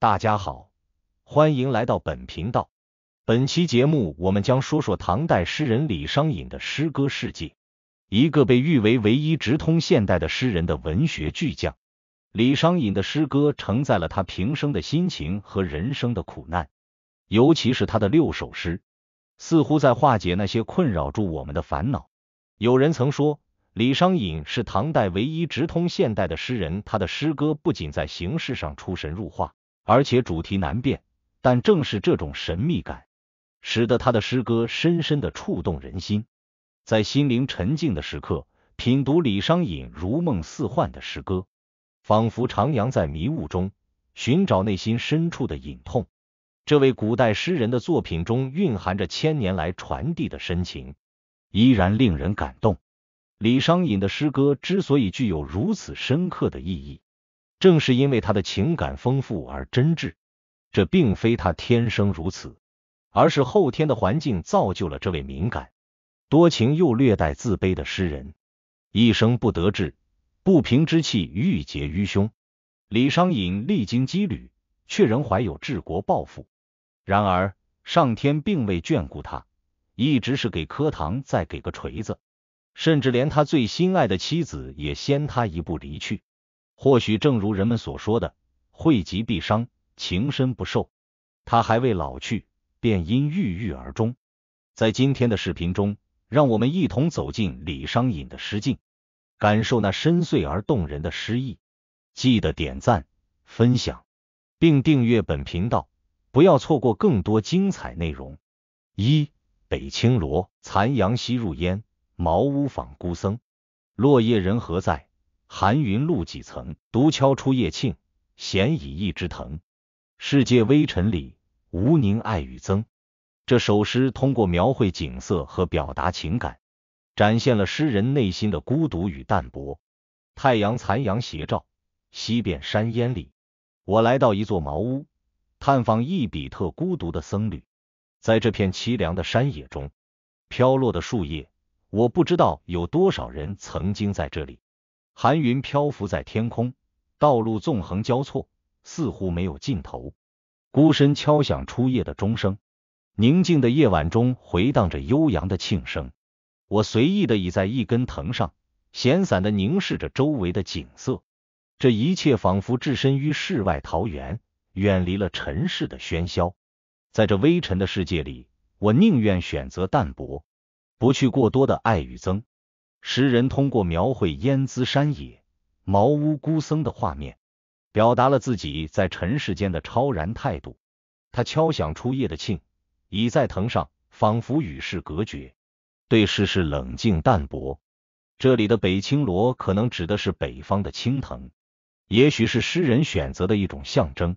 大家好，欢迎来到本频道。本期节目，我们将说说唐代诗人李商隐的诗歌世界。一个被誉为唯一直通现代的诗人的文学巨匠，李商隐的诗歌承载了他平生的心情和人生的苦难。尤其是他的六首诗，似乎在化解那些困扰住我们的烦恼。有人曾说，李商隐是唐代唯一直通现代的诗人。他的诗歌不仅在形式上出神入化。而且主题难辨，但正是这种神秘感，使得他的诗歌深深的触动人心。在心灵沉静的时刻，品读李商隐如梦似幻的诗歌，仿佛徜徉在迷雾中，寻找内心深处的隐痛。这位古代诗人的作品中蕴含着千年来传递的深情，依然令人感动。李商隐的诗歌之所以具有如此深刻的意义。正是因为他的情感丰富而真挚，这并非他天生如此，而是后天的环境造就了这位敏感、多情又略带自卑的诗人。一生不得志，不平之气郁结于胸。李商隐历经羁旅，却仍怀有治国抱负。然而上天并未眷顾他，一直是给磕糖再给个锤子，甚至连他最心爱的妻子也先他一步离去。或许正如人们所说的“惠极必伤，情深不寿”，他还未老去，便因郁郁而终。在今天的视频中，让我们一同走进李商隐的诗境，感受那深邃而动人的诗意。记得点赞、分享，并订阅本频道，不要错过更多精彩内容。一北青罗，残阳西入烟，茅屋访孤僧，落叶人何在？寒云露几层，独敲出夜磬。闲倚一枝藤，世界微尘里，无宁爱与憎。这首诗通过描绘景色和表达情感，展现了诗人内心的孤独与淡泊。太阳残阳斜照，西边山烟里。我来到一座茅屋，探访一比特孤独的僧侣。在这片凄凉的山野中，飘落的树叶，我不知道有多少人曾经在这里。寒云漂浮在天空，道路纵横交错，似乎没有尽头。孤身敲响初夜的钟声，宁静的夜晚中回荡着悠扬的庆声。我随意的倚在一根藤上，闲散的凝视着周围的景色。这一切仿佛置身于世外桃源，远离了尘世的喧嚣。在这微尘的世界里，我宁愿选择淡泊，不去过多的爱与憎。诗人通过描绘烟姿山野、茅屋孤僧的画面，表达了自己在尘世间的超然态度。他敲响初夜的磬，倚在藤上，仿佛与世隔绝，对世事冷静淡泊。这里的北青螺可能指的是北方的青藤，也许是诗人选择的一种象征，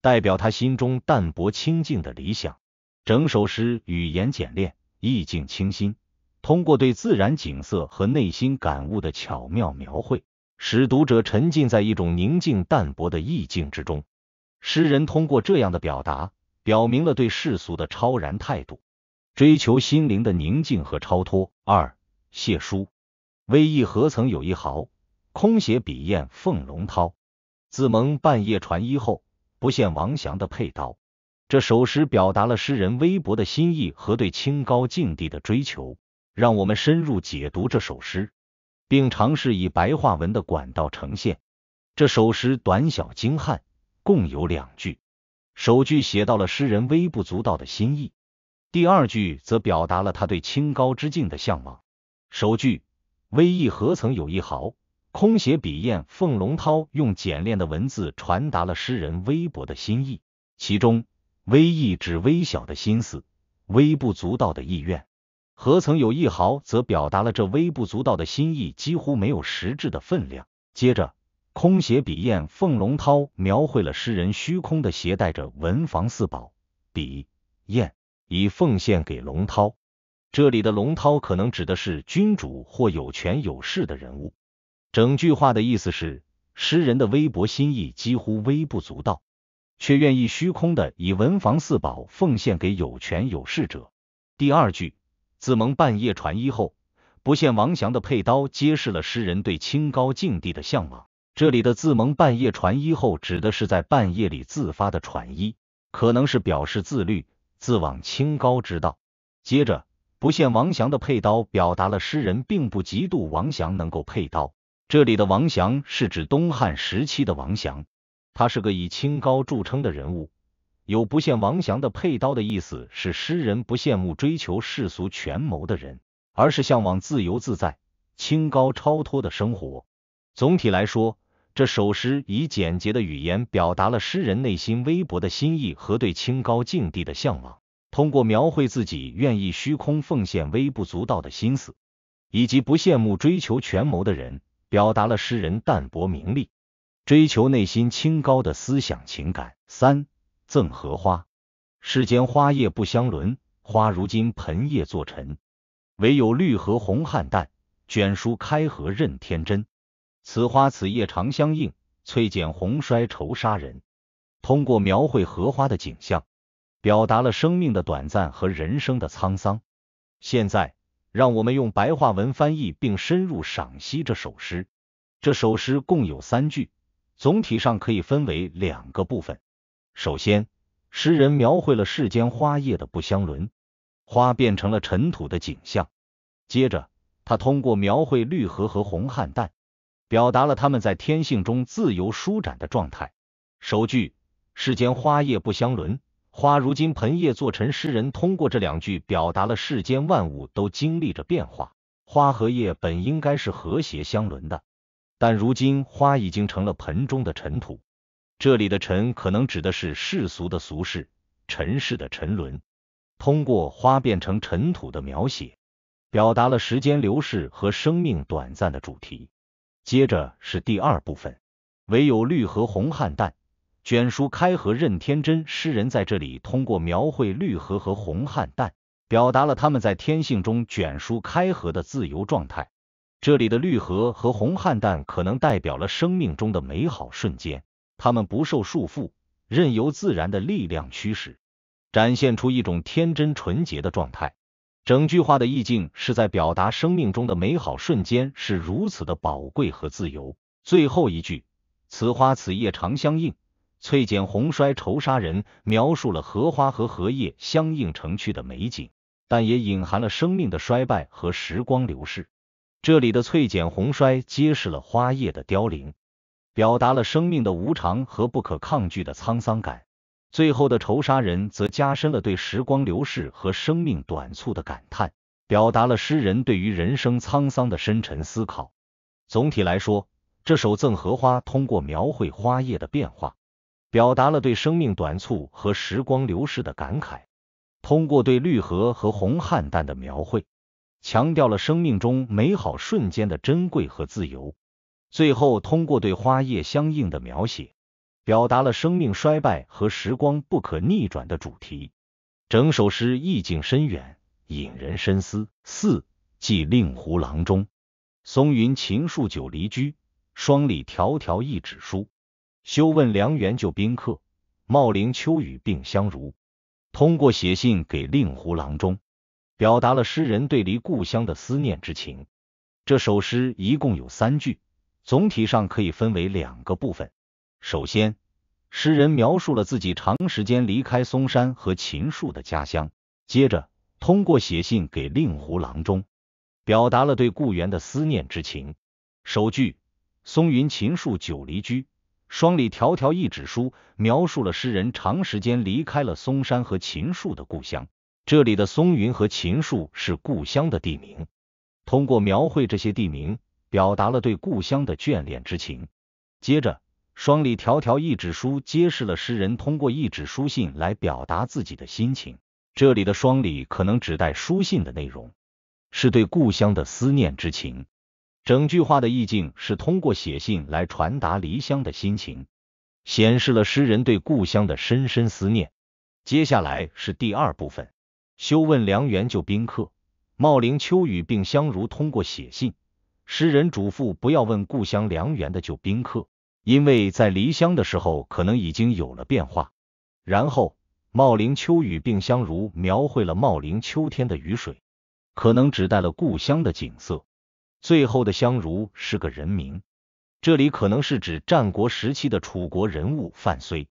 代表他心中淡泊清静的理想。整首诗语言简练，意境清新。通过对自然景色和内心感悟的巧妙描绘，使读者沉浸在一种宁静淡泊的意境之中。诗人通过这样的表达，表明了对世俗的超然态度，追求心灵的宁静和超脱。二谢书微意何曾有一毫，空写笔砚凤龙涛。自蒙半夜传衣后，不羡王祥的佩刀。这首诗表达了诗人微薄的心意和对清高境地的追求。让我们深入解读这首诗，并尝试以白话文的管道呈现。这首诗短小精悍，共有两句。首句写到了诗人微不足道的心意，第二句则表达了他对清高之境的向往。首句“微意何曾有一毫，空写笔砚凤龙涛”，用简练的文字传达了诗人微薄的心意。其中，“微意”指微小的心思，微不足道的意愿。何曾有一毫，则表达了这微不足道的心意几乎没有实质的分量。接着，空写笔砚奉龙涛，描绘了诗人虚空的携带着文房四宝笔砚，以奉献给龙涛。这里的龙涛可能指的是君主或有权有势的人物。整句话的意思是，诗人的微薄心意几乎微不足道，却愿意虚空的以文房四宝奉献给有权有势者。第二句。自蒙半夜传医后，不羡王祥的佩刀，揭示了诗人对清高境地的向往。这里的“自蒙半夜传医后”指的是在半夜里自发的传医，可能是表示自律、自往清高之道。接着，不羡王祥的佩刀，表达了诗人并不嫉妒王祥能够佩刀。这里的王祥是指东汉时期的王祥，他是个以清高著称的人物。有不羡王祥的佩刀的意思，是诗人不羡慕追求世俗权谋的人，而是向往自由自在、清高超脱的生活。总体来说，这首诗以简洁的语言表达了诗人内心微薄的心意和对清高境地的向往。通过描绘自己愿意虚空奉献微不足道的心思，以及不羡慕追求权谋的人，表达了诗人淡泊名利、追求内心清高的思想情感。三。赠荷花，世间花叶不相伦，花如今盆叶作尘，唯有绿荷红菡萏，卷舒开合任天真。此花此叶长相映，翠减红衰愁杀人。通过描绘荷花的景象，表达了生命的短暂和人生的沧桑。现在，让我们用白话文翻译并深入赏析这首诗。这首诗共有三句，总体上可以分为两个部分。首先，诗人描绘了世间花叶的不相轮，花变成了尘土的景象。接着，他通过描绘绿荷和红菡萏，表达了他们在天性中自由舒展的状态。首句“世间花叶不相轮，花如今盆叶做尘”，诗人通过这两句表达了世间万物都经历着变化，花和叶本应该是和谐相轮的，但如今花已经成了盆中的尘土。这里的尘可能指的是世俗的俗世、尘世的沉沦。通过花变成尘土的描写，表达了时间流逝和生命短暂的主题。接着是第二部分，唯有绿荷红汉淡。卷书开合任天真。诗人在这里通过描绘绿荷和红汉淡，表达了他们在天性中卷书开合的自由状态。这里的绿荷和红汉淡可能代表了生命中的美好瞬间。他们不受束缚，任由自然的力量驱使，展现出一种天真纯洁的状态。整句话的意境是在表达生命中的美好瞬间是如此的宝贵和自由。最后一句“此花此叶长相应，翠减红衰愁杀人”描述了荷花和荷叶相映成趣的美景，但也隐含了生命的衰败和时光流逝。这里的翠减红衰揭示了花叶的凋零。表达了生命的无常和不可抗拒的沧桑感，最后的愁杀人则加深了对时光流逝和生命短促的感叹，表达了诗人对于人生沧桑的深沉思考。总体来说，这首《赠荷花》通过描绘花叶的变化，表达了对生命短促和时光流逝的感慨；通过对绿荷和红菡萏的描绘，强调了生命中美好瞬间的珍贵和自由。最后通过对花叶相应的描写，表达了生命衰败和时光不可逆转的主题。整首诗意境深远，引人深思。四寄令狐郎中：松云秦树久离居，双鲤迢迢一纸书。休问梁园旧宾客，茂陵秋雨并相如。通过写信给令狐郎中，表达了诗人对离故乡的思念之情。这首诗一共有三句。总体上可以分为两个部分。首先，诗人描述了自己长时间离开嵩山和秦树的家乡；接着，通过写信给令狐郎中，表达了对故园的思念之情。首句“松云秦树久离居，双里迢迢一纸书”描述了诗人长时间离开了嵩山和秦树的故乡。这里的“松云”和“秦树”是故乡的地名，通过描绘这些地名。表达了对故乡的眷恋之情。接着，双里迢迢一纸书揭示了诗人通过一纸书信来表达自己的心情。这里的双里可能指代书信的内容，是对故乡的思念之情。整句话的意境是通过写信来传达离乡的心情，显示了诗人对故乡的深深思念。接下来是第二部分：休问梁缘旧宾客，茂陵秋雨并相如。通过写信。诗人嘱咐不要问故乡梁园的旧宾客，因为在离乡的时候可能已经有了变化。然后茂陵秋雨并相如描绘了茂陵秋天的雨水，可能指代了故乡的景色。最后的相如是个人名，这里可能是指战国时期的楚国人物范睢，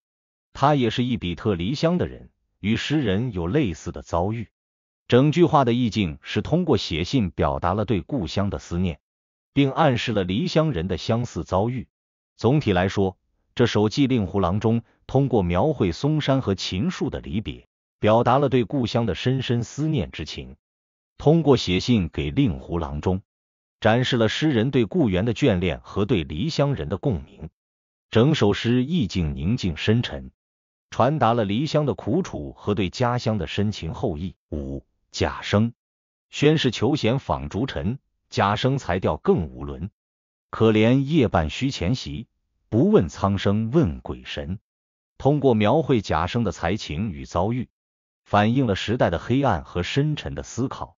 他也是伊比特离乡的人，与诗人有类似的遭遇。整句话的意境是通过写信表达了对故乡的思念。并暗示了离乡人的相似遭遇。总体来说，这首《寄令狐郎中》通过描绘嵩山和秦树的离别，表达了对故乡的深深思念之情。通过写信给令狐郎中，展示了诗人对故园的眷恋和对离乡人的共鸣。整首诗意境宁静深沉，传达了离乡的苦楚和对家乡的深情厚谊。五、贾生，宣誓求贤访逐臣。贾生才调更无伦，可怜夜半虚前席，不问苍生问鬼神。通过描绘贾生的才情与遭遇，反映了时代的黑暗和深沉的思考。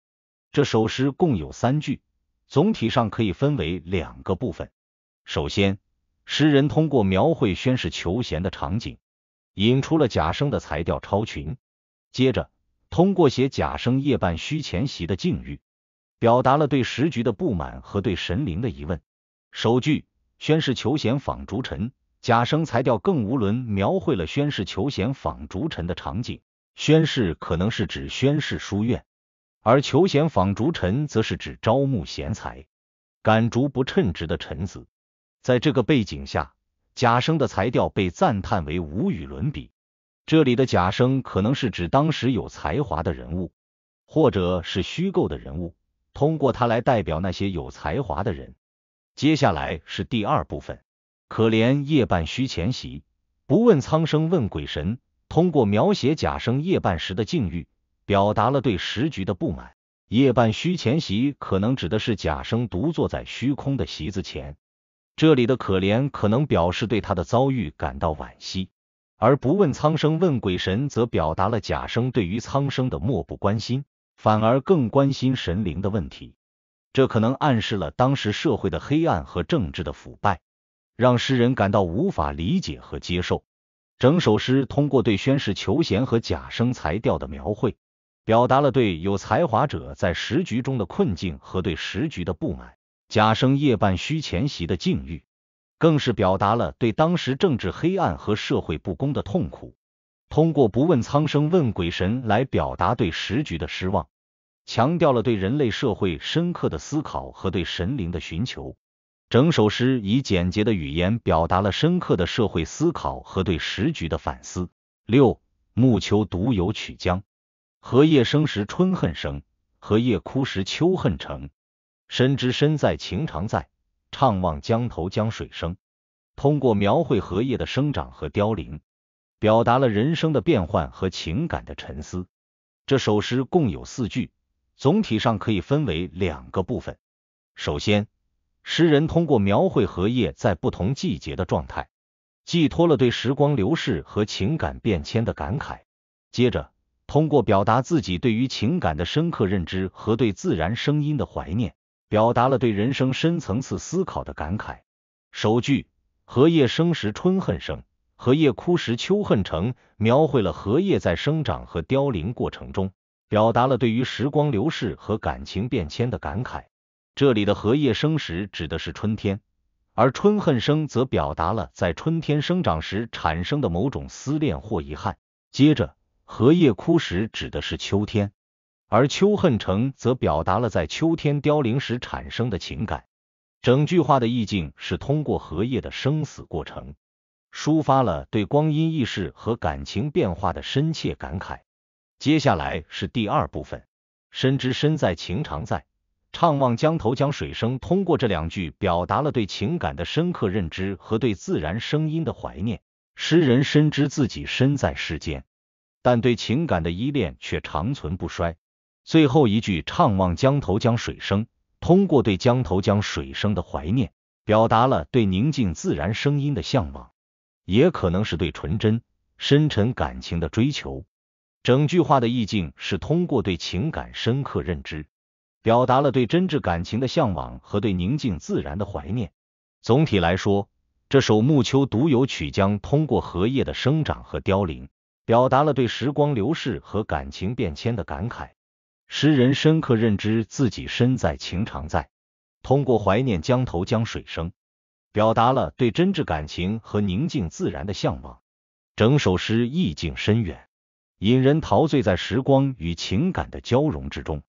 这首诗共有三句，总体上可以分为两个部分。首先，诗人通过描绘宣室求贤的场景，引出了贾生的才调超群。接着，通过写贾生夜半虚前席的境遇。表达了对时局的不满和对神灵的疑问。首句“宣誓求贤访逐臣，贾生才调更无伦”描绘了宣誓求贤访逐臣的场景。宣誓可能是指宣誓书院，而求贤访逐臣则是指招募贤才、赶逐不称职的臣子。在这个背景下，贾生的才调被赞叹为无与伦比。这里的贾生可能是指当时有才华的人物，或者是虚构的人物。通过他来代表那些有才华的人。接下来是第二部分：可怜夜半虚前席，不问苍生问鬼神。通过描写贾生夜半时的境遇，表达了对时局的不满。夜半虚前席，可能指的是贾生独坐在虚空的席子前。这里的可怜，可能表示对他的遭遇感到惋惜；而不问苍生问鬼神，则表达了贾生对于苍生的漠不关心。反而更关心神灵的问题，这可能暗示了当时社会的黑暗和政治的腐败，让诗人感到无法理解和接受。整首诗通过对宣誓求贤和贾生才调的描绘，表达了对有才华者在时局中的困境和对时局的不满。贾生夜半虚前席的境遇，更是表达了对当时政治黑暗和社会不公的痛苦。通过不问苍生问鬼神来表达对时局的失望。强调了对人类社会深刻的思考和对神灵的寻求。整首诗以简洁的语言表达了深刻的社会思考和对时局的反思。六，暮秋独有曲江，荷叶生时春恨生，荷叶枯时秋恨成。深知身在情长在，怅望江头江水声。通过描绘荷叶的生长和凋零，表达了人生的变幻和情感的沉思。这首诗共有四句。总体上可以分为两个部分。首先，诗人通过描绘荷叶在不同季节的状态，寄托了对时光流逝和情感变迁的感慨。接着，通过表达自己对于情感的深刻认知和对自然声音的怀念，表达了对人生深层次思考的感慨。首句“荷叶生时春恨生，荷叶枯时秋恨成”描绘了荷叶在生长和凋零过程中。表达了对于时光流逝和感情变迁的感慨。这里的荷叶生时指的是春天，而春恨生则表达了在春天生长时产生的某种思念或遗憾。接着，荷叶枯时指的是秋天，而秋恨成则表达了在秋天凋零时产生的情感。整句话的意境是通过荷叶的生死过程，抒发了对光阴易逝和感情变化的深切感慨。接下来是第二部分。深知身在情长在，怅望江头江水声。通过这两句，表达了对情感的深刻认知和对自然声音的怀念。诗人深知自己身在世间，但对情感的依恋却长存不衰。最后一句“怅望江头江水声”，通过对江头江水声的怀念，表达了对宁静自然声音的向往，也可能是对纯真、深沉感情的追求。整句话的意境是通过对情感深刻认知，表达了对真挚感情的向往和对宁静自然的怀念。总体来说，这首暮秋独有曲江通过荷叶的生长和凋零，表达了对时光流逝和感情变迁的感慨。诗人深刻认知自己身在情长在，通过怀念江头江水声，表达了对真挚感情和宁静自然的向往。整首诗意境深远。引人陶醉在时光与情感的交融之中。